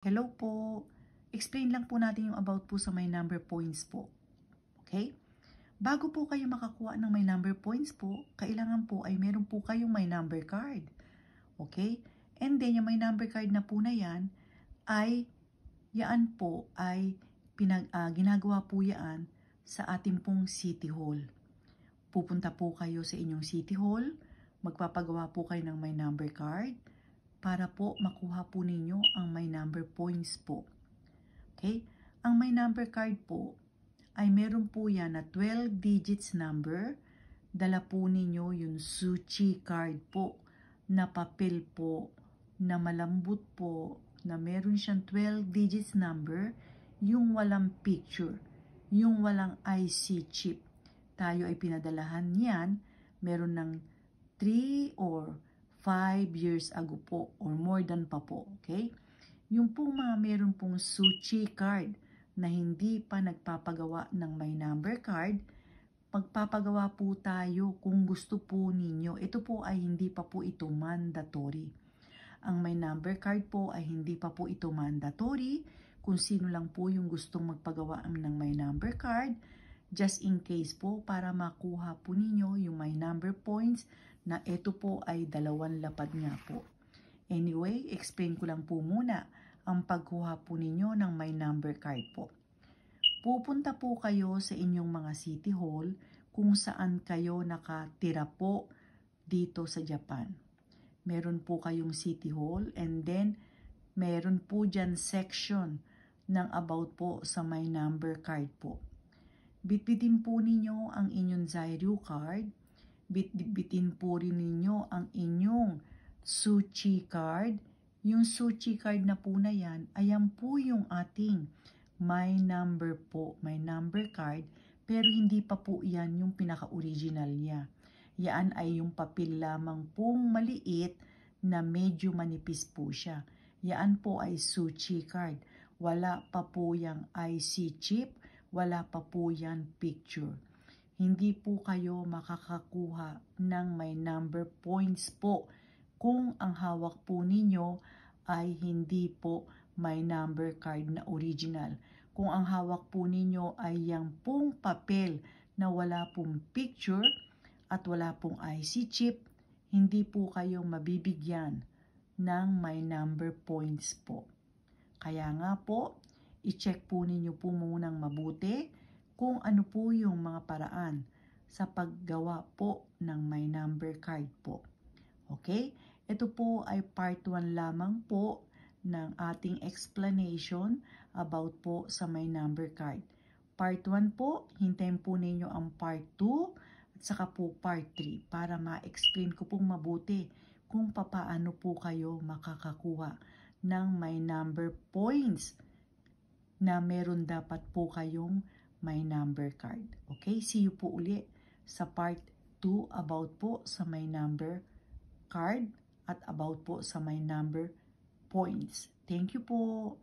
Hello po. Explain lang po natin yung about po sa my number points po. Okay? Bago po kayo makakuha ng my number points po, kailangan po ay meron po kayong my number card. Okay? And then, yung my number card na po na yan, ay, yaan po ay pinag, uh, ginagawa po yan sa ating pong City Hall. Pupunta po kayo sa inyong City Hall, magpapagawa po kayo ng my number card, para po makuha po ninyo ang my number points po. Okay? Ang my number card po ay meron po yan na 12 digits number. Dala po ninyo yung Suchi card po na papel po na malambot po na meron siyang 12 digits number yung walang picture, yung walang IC chip. Tayo ay pinadalahan niyan, meron ng 3 or 5 years ago po or more than pa po. Okay? Yung po mga meron pong suchi card na hindi pa nagpapagawa ng my number card, pagpapagawa po tayo kung gusto po ninyo. Ito po ay hindi pa po ito mandatory. Ang my number card po ay hindi pa po ito mandatory. Kung sino lang po yung gustong magpagawa ng my number card, just in case po para makuha po ninyo yung my number points na ito po ay dalawang lapad nga po. Anyway, explain ko lang po muna ang pagkuha po ninyo ng my number card po. Pupunta po kayo sa inyong mga city hall kung saan kayo nakatira po dito sa Japan. Meron po kayong city hall and then meron po dyan section ng about po sa my number card po. Bitbitin po ninyo ang inyong Zairyu card bitbitin po rin ninyo ang inyong suchi card. Yung suchi card na po na yan, ayan po yung ating my number po, my number card, pero hindi pa po yan yung pinaka-original niya. Yan ay yung papel lamang pong maliit na medyo manipis po siya. Yan po ay suchi card. Wala pa po yung IC chip, wala pa po yan picture hindi po kayo makakakuha ng may number points po kung ang hawak po ninyo ay hindi po may number card na original. Kung ang hawak po ninyo ay yang pong papel na wala pong picture at wala pong IC chip, hindi po kayo mabibigyan ng may number points po. Kaya nga po, i-check po ninyo po munang mabuti kung ano po yung mga paraan sa paggawa po ng my number card po. Okay? Ito po ay part 1 lamang po ng ating explanation about po sa my number card. Part 1 po, hintayin po ninyo ang part 2 at saka po part 3 para ma-explain ko pong mabuti kung papaano po kayo makakakuha ng my number points na meron dapat po kayong my number card. Okay, see you po uli sa part 2 about po sa my number card at about po sa my number points. Thank you po.